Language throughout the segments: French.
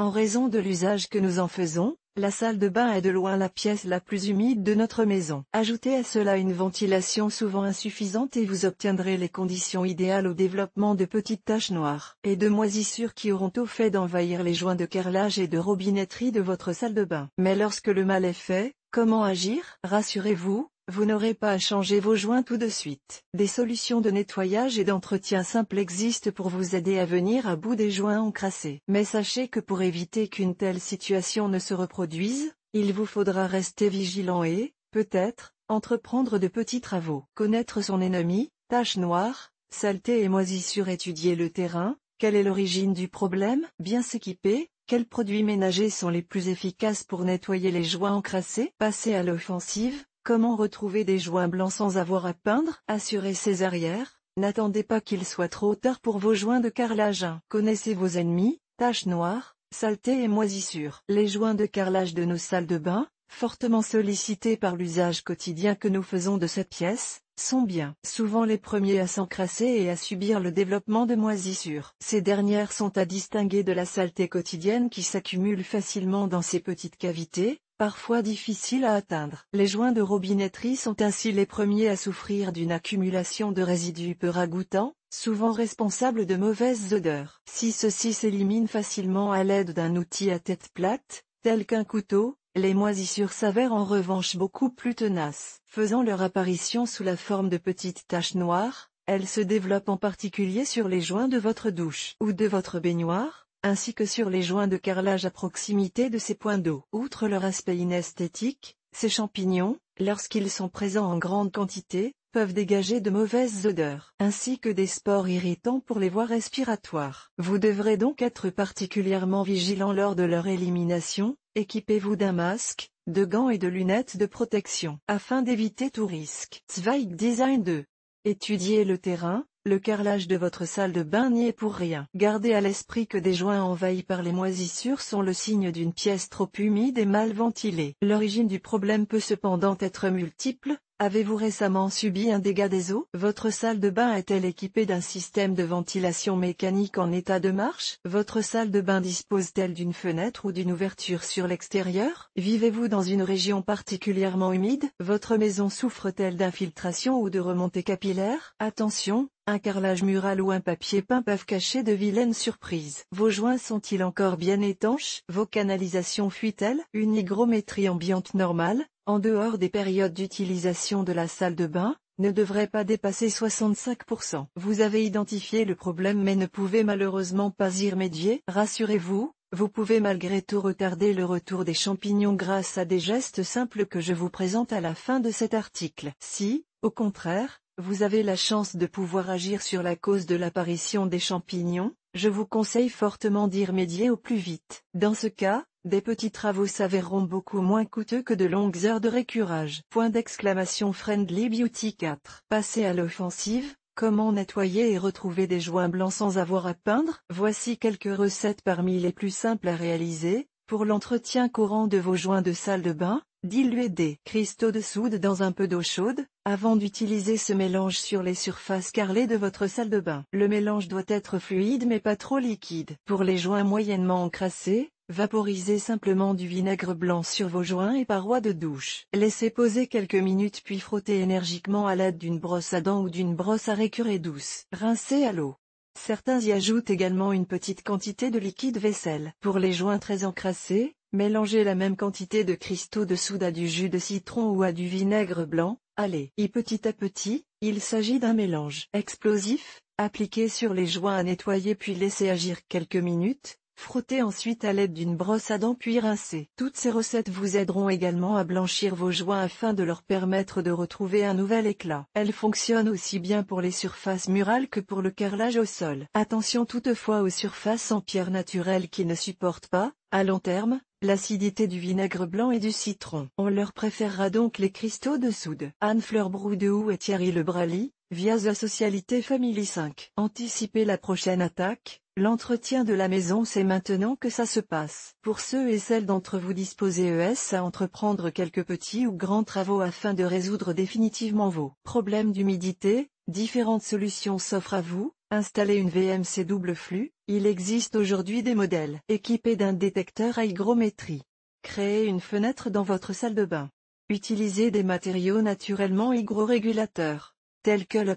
En raison de l'usage que nous en faisons, la salle de bain est de loin la pièce la plus humide de notre maison. Ajoutez à cela une ventilation souvent insuffisante et vous obtiendrez les conditions idéales au développement de petites taches noires et de moisissures qui auront au fait d'envahir les joints de carrelage et de robinetterie de votre salle de bain. Mais lorsque le mal est fait, comment agir Rassurez-vous, vous n'aurez pas à changer vos joints tout de suite. Des solutions de nettoyage et d'entretien simples existent pour vous aider à venir à bout des joints encrassés. Mais sachez que pour éviter qu'une telle situation ne se reproduise, il vous faudra rester vigilant et, peut-être, entreprendre de petits travaux. Connaître son ennemi, taches noires, saleté et moisissure étudier le terrain, quelle est l'origine du problème Bien s'équiper, quels produits ménagers sont les plus efficaces pour nettoyer les joints encrassés Passer à l'offensive, Comment retrouver des joints blancs sans avoir à peindre Assurez ses arrières, n'attendez pas qu'il soit trop tard pour vos joints de carrelage. Connaissez vos ennemis, taches noires, saleté et moisissures. Les joints de carrelage de nos salles de bain, fortement sollicités par l'usage quotidien que nous faisons de cette pièce, sont bien souvent les premiers à s'encrasser et à subir le développement de moisissures. Ces dernières sont à distinguer de la saleté quotidienne qui s'accumule facilement dans ces petites cavités, parfois difficiles à atteindre. Les joints de robinetterie sont ainsi les premiers à souffrir d'une accumulation de résidus peu ragoûtants, souvent responsables de mauvaises odeurs. Si ceux-ci s'éliminent facilement à l'aide d'un outil à tête plate, tel qu'un couteau, les moisissures s'avèrent en revanche beaucoup plus tenaces. Faisant leur apparition sous la forme de petites taches noires, elles se développent en particulier sur les joints de votre douche ou de votre baignoire, ainsi que sur les joints de carrelage à proximité de ces points d'eau. Outre leur aspect inesthétique, ces champignons, lorsqu'ils sont présents en grande quantité, peuvent dégager de mauvaises odeurs, ainsi que des spores irritants pour les voies respiratoires. Vous devrez donc être particulièrement vigilant lors de leur élimination, équipez-vous d'un masque, de gants et de lunettes de protection, afin d'éviter tout risque. Zweig Design 2. Étudiez le terrain, le carrelage de votre salle de bain n'y est pour rien. Gardez à l'esprit que des joints envahis par les moisissures sont le signe d'une pièce trop humide et mal ventilée. L'origine du problème peut cependant être multiple, Avez-vous récemment subi un dégât des eaux Votre salle de bain est-elle équipée d'un système de ventilation mécanique en état de marche Votre salle de bain dispose-t-elle d'une fenêtre ou d'une ouverture sur l'extérieur Vivez-vous dans une région particulièrement humide Votre maison souffre-t-elle d'infiltration ou de remontée capillaire Attention, un carrelage mural ou un papier peint peuvent cacher de vilaines surprises. Vos joints sont-ils encore bien étanches Vos canalisations fuient-elles Une hygrométrie ambiante normale en dehors des périodes d'utilisation de la salle de bain, ne devrait pas dépasser 65%. Vous avez identifié le problème mais ne pouvez malheureusement pas y remédier. Rassurez-vous, vous pouvez malgré tout retarder le retour des champignons grâce à des gestes simples que je vous présente à la fin de cet article. Si, au contraire, vous avez la chance de pouvoir agir sur la cause de l'apparition des champignons, je vous conseille fortement d'y remédier au plus vite. Dans ce cas, des petits travaux s'avéreront beaucoup moins coûteux que de longues heures de récurage. Point d'exclamation Friendly Beauty 4. Passer à l'offensive, comment nettoyer et retrouver des joints blancs sans avoir à peindre Voici quelques recettes parmi les plus simples à réaliser, pour l'entretien courant de vos joints de salle de bain, diluez des cristaux de soude dans un peu d'eau chaude, avant d'utiliser ce mélange sur les surfaces carrelées de votre salle de bain. Le mélange doit être fluide mais pas trop liquide. Pour les joints moyennement encrassés, Vaporisez simplement du vinaigre blanc sur vos joints et parois de douche. Laissez poser quelques minutes puis frottez énergiquement à l'aide d'une brosse à dents ou d'une brosse à récurer douce. Rincez à l'eau. Certains y ajoutent également une petite quantité de liquide vaisselle. Pour les joints très encrassés, mélangez la même quantité de cristaux de soude à du jus de citron ou à du vinaigre blanc, allez. Et petit à petit, il s'agit d'un mélange explosif, appliquez sur les joints à nettoyer puis laissez agir quelques minutes, Frottez ensuite à l'aide d'une brosse à dents puis rincez. Toutes ces recettes vous aideront également à blanchir vos joints afin de leur permettre de retrouver un nouvel éclat. Elles fonctionnent aussi bien pour les surfaces murales que pour le carrelage au sol. Attention toutefois aux surfaces en pierre naturelle qui ne supportent pas, à long terme, l'acidité du vinaigre blanc et du citron. On leur préférera donc les cristaux de soude. Anne-Fleur Broudeau et Thierry Lebrali, via la Socialité Family 5. Anticipez la prochaine attaque, L'entretien de la maison c'est maintenant que ça se passe. Pour ceux et celles d'entre vous disposés ES à entreprendre quelques petits ou grands travaux afin de résoudre définitivement vos problèmes d'humidité, différentes solutions s'offrent à vous. installez une VMC double flux, il existe aujourd'hui des modèles équipés d'un détecteur à hygrométrie. Créer une fenêtre dans votre salle de bain. Utilisez des matériaux naturellement hygrorégulateurs, tels que le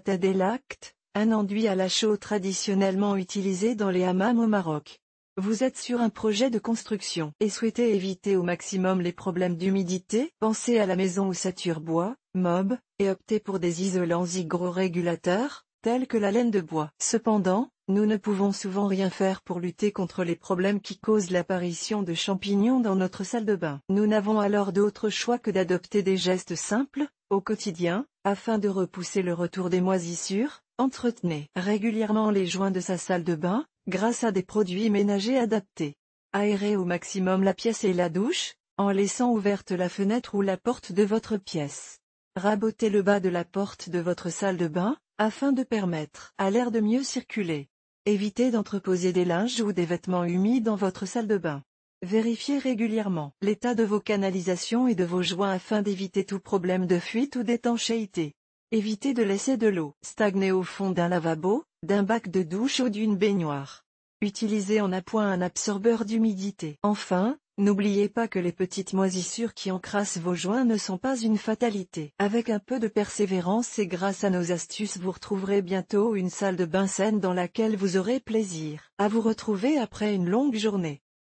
un enduit à la chaux traditionnellement utilisé dans les hammams au Maroc. Vous êtes sur un projet de construction et souhaitez éviter au maximum les problèmes d'humidité, pensez à la maison où sature bois, mob, et optez pour des isolants zygro-régulateurs, tels que la laine de bois. Cependant, nous ne pouvons souvent rien faire pour lutter contre les problèmes qui causent l'apparition de champignons dans notre salle de bain. Nous n'avons alors d'autre choix que d'adopter des gestes simples, au quotidien, afin de repousser le retour des moisissures, Entretenez régulièrement les joints de sa salle de bain, grâce à des produits ménagers adaptés. Aérez au maximum la pièce et la douche, en laissant ouverte la fenêtre ou la porte de votre pièce. Rabotez le bas de la porte de votre salle de bain, afin de permettre à l'air de mieux circuler. Évitez d'entreposer des linges ou des vêtements humides dans votre salle de bain. Vérifiez régulièrement l'état de vos canalisations et de vos joints afin d'éviter tout problème de fuite ou d'étanchéité. Évitez de laisser de l'eau stagner au fond d'un lavabo, d'un bac de douche ou d'une baignoire. Utilisez en appoint un absorbeur d'humidité. Enfin, n'oubliez pas que les petites moisissures qui encrassent vos joints ne sont pas une fatalité. Avec un peu de persévérance et grâce à nos astuces vous retrouverez bientôt une salle de bain saine dans laquelle vous aurez plaisir à vous retrouver après une longue journée.